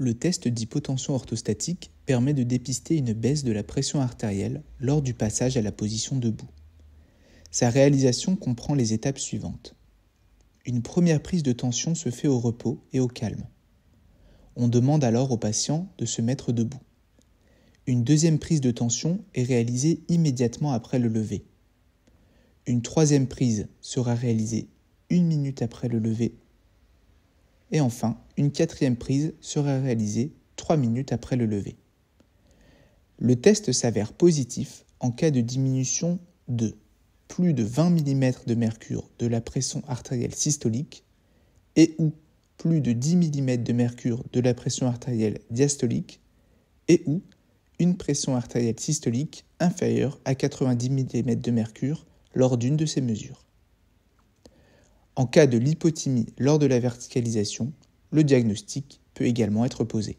le test d'hypotension orthostatique permet de dépister une baisse de la pression artérielle lors du passage à la position debout. Sa réalisation comprend les étapes suivantes. Une première prise de tension se fait au repos et au calme. On demande alors au patient de se mettre debout. Une deuxième prise de tension est réalisée immédiatement après le lever. Une troisième prise sera réalisée une minute après le lever et enfin, une quatrième prise sera réalisée 3 minutes après le lever. Le test s'avère positif en cas de diminution de plus de 20 mm de mercure de la pression artérielle systolique et ou plus de 10 mm de mercure de la pression artérielle diastolique et ou une pression artérielle systolique inférieure à 90 mm de mercure lors d'une de ces mesures. En cas de lipotymie lors de la verticalisation, le diagnostic peut également être posé.